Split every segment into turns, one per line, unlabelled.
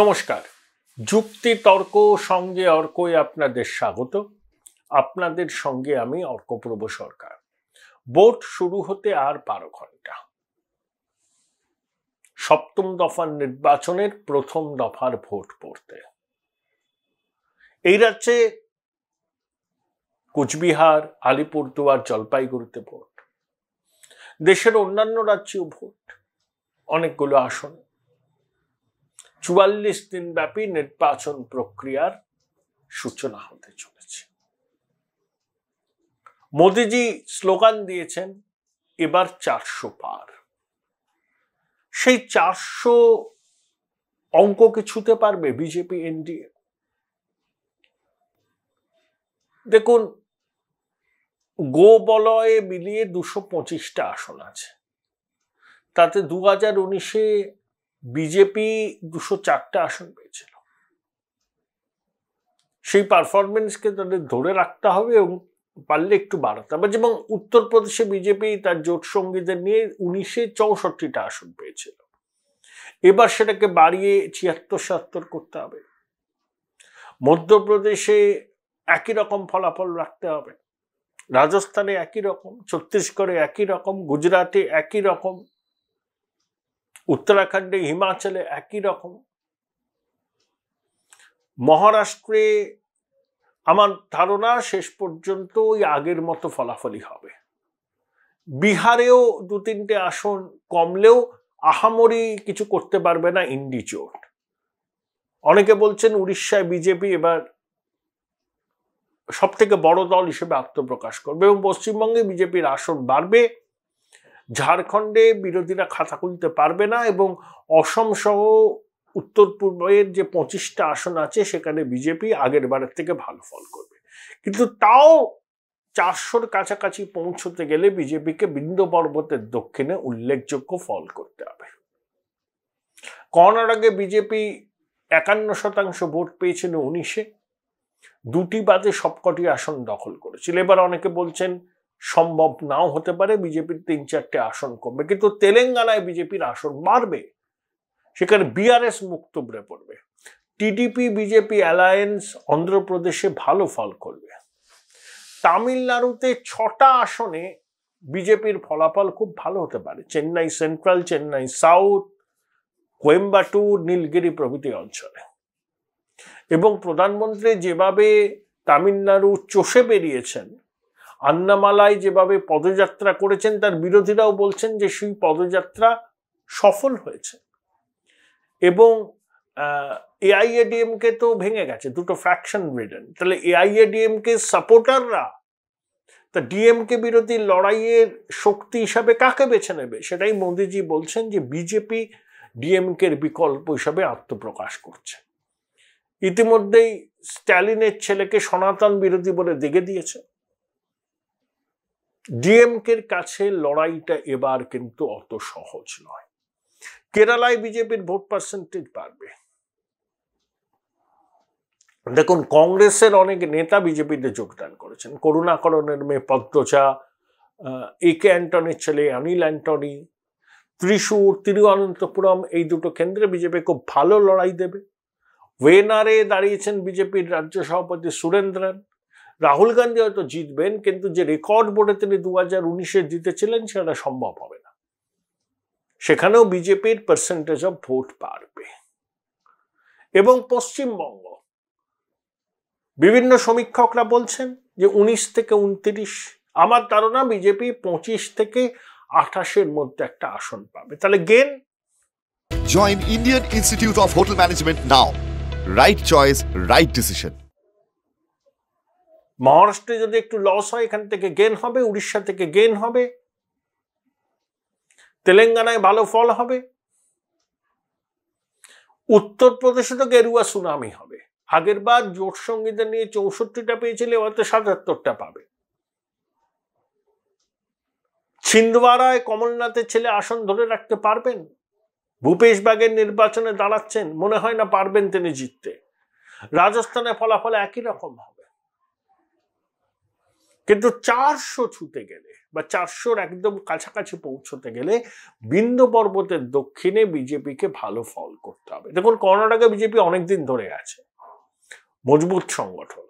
নমস্কার যুক্তি তর্ক সঙ্গে অর্কই আপনাদের স্বাগত আপনাদের সঙ্গে আমি অর্কপ্রভ সরকার ভোট শুরু হতে আর বারো ঘন্টা সপ্তম দফার নির্বাচনের প্রথম দফার ভোট পড়তে এই রাজ্যে কোচবিহার আলিপুরদুয়ার জলপাইগুড়িতে ভোট দেশের অন্যান্য রাজ্যেও ভোট অনেকগুলো আসনে চুয়াল্লিশ দিনব্যাপী নির্বাচন প্রক্রিয়ার সূচনা হতে চলেছে মোদিজি স্লোগান দিয়েছেন এবার চারশো পার সেই চারশো কি ছুতে পারবে বিজেপি এনডিএ দেখুন গো বলয়ে মিলিয়ে দুশো পঁচিশটা আসন আছে তাতে দু হাজার উনিশে বিজেপি দুশো চারটা আসন পেয়েছিল সেই পারফরমেন্সকে তাদের ধরে রাখতে হবে এবং পারলে একটু বাড়াতে হবে যেমন উত্তরপ্রদেশে বিজেপি তার জোট সঙ্গীদের নিয়ে উনিশে চৌষট্টিটা আসন পেয়েছিল এবার সেটাকে বাড়িয়ে ছিয়াত্তর সাত্তর করতে হবে মধ্যপ্রদেশে একই রকম ফলাফল রাখতে হবে রাজস্থানে একই রকম ছত্তিশগড়ে একই রকম গুজরাটে একই রকম উত্তরাখণ্ডে হিমাচলে একই রকম মহারাষ্ট্রে আমার ধারণা শেষ পর্যন্ত ওই আগের মতো ফলাফলই হবে বিহারেও দু তিনটে আসন কমলেও আহামরি কিছু করতে পারবে না ইন্ডি অনেকে বলছেন উড়িষ্যায় বিজেপি এবার সব থেকে বড় দল হিসেবে আত্মপ্রকাশ করবে এবং পশ্চিমবঙ্গে বিজেপির আসন বাড়বে ঝাড়খণ্ডে বিরোধীরা খাতা খুলতে পারবে না এবং অসম সহ উত্তর পূর্বের যে পঁচিশটা আসন আছে সেখানে বিজেপি আগের বারের থেকে ভালো ফল করবে কিন্তু তাও চারশোর কাছাকাছি পৌঁছতে গেলে বিজেপিকে বিন্দ পর্বতের দক্ষিণে উল্লেখযোগ্য ফল করতে হবে কর্ণাটকে বিজেপি একান্ন শতাংশ ভোট পেয়েছেন উনিশে দুটি বাদে সবকটি আসন দখল করেছিল এবার অনেকে বলছেন সম্ভব নাও হতে পারে বিজেপির তিন চারটে আসন কমবে কিন্তু তেলেঙ্গানায় বিজেপির আসন বাড়বে সেখানে বিআরএস মুক্ত তুবড়ে পড়বে টিডিপি বিজেপি অ্যালায়েন্স অন্ধ্রপ্রদেশে ভালো ফল করবে তামিলনাড়ুতে ছটা আসনে বিজেপির ফলাফল খুব ভালো হতে পারে চেন্নাই সেন্ট্রাল চেন্নাই সাউথ কোয়েম্বাটুর নীলগিরি প্রভৃতি অঞ্চলে এবং প্রধানমন্ত্রী যেভাবে তামিলনাড়ু চষে বেরিয়েছেন আন্নামালায় যেভাবে পদযাত্রা করেছেন তার বিরোধীরাও বলছেন যে সেই পদযাত্রা সফল হয়েছে এবং এআইএডিএমকে তো ভেঙে গেছে দুটো ফ্র্যাকশন রিডেন তাহলে এআইএডিএমকে সাপোর্টাররা তা ডিএমকে বিরোধী লড়াইয়ের শক্তি হিসাবে কাকে বেছে নেবে সেটাই মোদিজি বলছেন যে বিজেপি ডিএমকের বিকল্প হিসাবে আত্মপ্রকাশ করছে ইতিমধ্যেই স্ট্যালিনের ছেলেকে সনাতন বিরোধী বলে দেখে দিয়েছে ডিএমকের কাছে লড়াইটা এবার কিন্তু অত সহজ নয় কেরালায় বিজেপির ভোট পার্সেন্টেজ বাড়বে দেখুন কংগ্রেসের অনেক নেতা বিজেপিতে যোগদান করেছেন করুণাকরণের মেয়ে পদ্মচা এ কে অ্যান্টনির ছেলে অনিল অ্যান্টনি ত্রিশূর তিরুঅনন্তপুরম এই দুটো কেন্দ্রে বিজেপি খুব ভালো লড়াই দেবে ওয়েনারে দাঁড়িয়েছেন বিজেপির রাজ্য সভাপতি সুরেন্দ্রন রাহুল গান্ধী হয়তো জিতবেন কিন্তু যে রেকর্ড বোর্ডে তিনি দু হাজার উনিশে জিতেছিলেন সেটা সম্ভব হবে না সেখানেও বিজেপির পার্সেন্টেজ অফ ভোট বাড়বে এবং পশ্চিমবঙ্গ বিভিন্ন সমীক্ষকরা বলছেন যে উনিশ থেকে উনত্রিশ আমার ধারণা বিজেপি পঁচিশ থেকে আঠাশের মধ্যে একটা আসন পাবে তাহলে গেন join Indian Institute of Hotel Management now right choice right decision মহারাষ্ট্রে যদি একটু লস হয় এখান থেকে গেন হবে উড়িষ্যা থেকে গেন হবে তেলেঙ্গানায় ভালো ফল হবে উত্তরপ্রদেশে তো গেরুয়া সুনামি হবে আগের বার জোট সঙ্গীতে নিয়ে চৌষট্টিটা পেয়েছিল এবার তো সাতাত্তরটা পাবে ছিন্দওয়ারায় কমলনাথের ছেলে আসন ধরে রাখতে পারবেন ভূপেশ বাগের নির্বাচনে দাঁড়াচ্ছেন মনে হয় না পারবেন তিনি জিততে রাজস্থানে ফলাফল একই রকম হবে কিন্তু চারশো ছুতে গেলে বা চারশোর একদম কাছাকাছি পৌঁছতে গেলে বিন্দু পর্বতের দক্ষিণে বিজেপিকে ভালো ফল করতে হবে দেখুন কর্ণাটকে বিজেপি অনেকদিন ধরে আছে মজবুত সংগঠন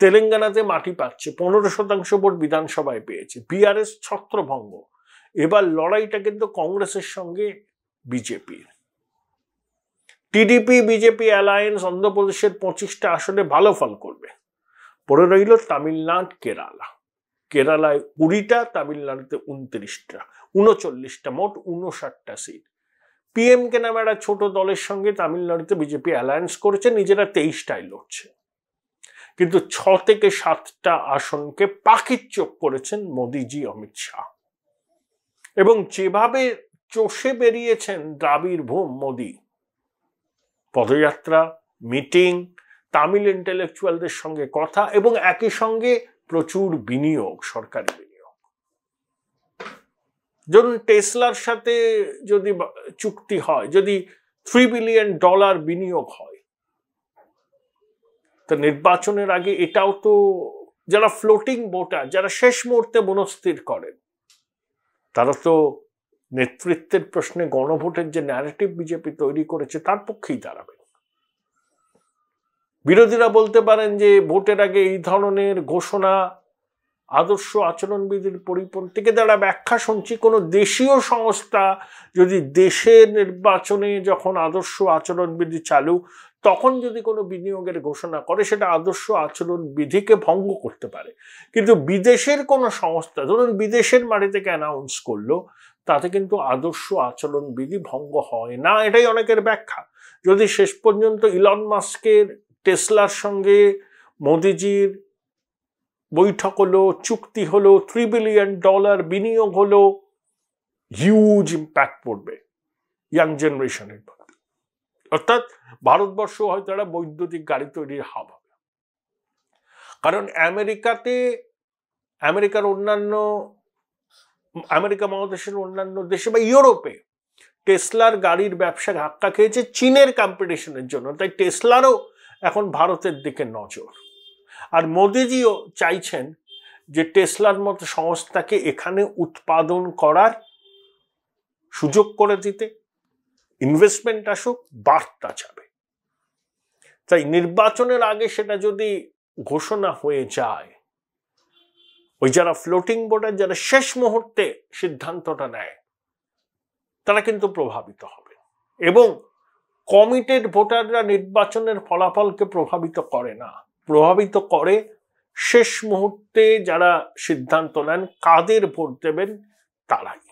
তেলেঙ্গানাতে মাটি পাচ্ছে পনেরো শতাংশ ভোট বিধানসভায় পেয়েছে বিআরএস ছত্রভঙ্গ এবার লড়াইটা কিন্তু কংগ্রেসের সঙ্গে বিজেপির টিডিপি বিজেপি অ্যালায়েন্স অন্ধ্রপ্রদেশের পঁচিশটা আসনে ভালো ফল করবে পরে রইল তামিলনাড় কেরালা কেরালায় কুড়িটা তামিলনাড়ুতে উনত্রিশটা উনচল্লিশটা মোট উনষাটটা সিট পিএমকে নামে একটা ছোট দলের সঙ্গে তামিলনাড়ুতে বিজেপি অ্যালায়েন্স করেছে নিজেরা তেইশটায় লড়ছে কিন্তু ছ থেকে সাতটা আসনকে পাখির চোখ করেছেন মোদিজি অমিত শাহ এবং যেভাবে চষে বেরিয়েছেন দ্রাবির ভূম মোদি পদযাত্রা মিটিং তামিল ইন্টেলেকচুয়ালদের সঙ্গে কথা এবং একই সঙ্গে প্রচুর বিনিয়োগ সরকারি বিনিয়োগ ধরুন টেসলার সাথে যদি চুক্তি হয় যদি থ্রি বিলিয়ন ডলার বিনিয়োগ হয় তা নির্বাচনের আগে এটাও তো যারা ফ্লোটিং ভোটার যারা শেষ মুহূর্তে মনস্থির করেন তারা তো নেতৃত্বের প্রশ্নে গণভোটের যে ন্যারেটিভ বিজেপি তৈরি করেছে তার পক্ষেই দাঁড়াবে বিরোধীরা বলতে পারেন যে ভোটের আগে এই ধরনের ঘোষণা আদর্শ আচরণবিধির পরিপন্থীকে দ্বারা ব্যাখ্যা শুনছি কোনো দেশীয় সংস্থা যদি দেশের নির্বাচনে যখন আদর্শ আচরণবিধি চালু তখন যদি কোনো বিনিয়োগের ঘোষণা করে সেটা আদর্শ আচরণ বিধিকে ভঙ্গ করতে পারে কিন্তু বিদেশের কোনো সংস্থা ধরুন বিদেশের মাটি থেকে অ্যানাউন্স করলো তাতে কিন্তু আদর্শ আচরণ বিধি ভঙ্গ হয় না এটাই অনেকের ব্যাখ্যা যদি শেষ পর্যন্ত ইলন মাস্কের টেসলার সঙ্গে মোদিজির বৈঠক হলো চুক্তি হলো থ্রি বিলিয়ন ডলার বিনিয়োগ হলো হিউজ ইম্প্যাক্ট পড়বে ইয়াং জেনারেশনের অর্থাৎ ভারতবর্ষ হয়তো একটা বৈদ্যুতিক গাড়ি তৈরির হাব হবে কারণ আমেরিকাতে আমেরিকার অন্যান্য আমেরিকা মহাদেশের অন্যান্য দেশে বা ইউরোপে টেসলার গাড়ির ব্যবসা ধাক্কা খেয়েছে চীনের কম্পিটিশনের জন্য তাই টেসলারও এখন ভারতের দিকে নজর আর মোদিজিও চাইছেন যে টেসলার মতো সংস্থাকে এখানে উৎপাদন করার সুযোগ করে দিতে ইনভেস্টমেন্ট আসুক বার্তা যাবে তাই নির্বাচনের আগে সেটা যদি ঘোষণা হয়ে যায় ওই যারা ফ্লোটিং বোর্ডের যারা শেষ মুহূর্তে সিদ্ধান্তটা নেয় তারা কিন্তু প্রভাবিত হবে এবং কমিটেড ভোটাররা নির্বাচনের ফলাফলকে প্রভাবিত করে না প্রভাবিত করে শেষ মুহূর্তে যারা সিদ্ধান্ত নেন কাদের ভোট দেবেন তারাই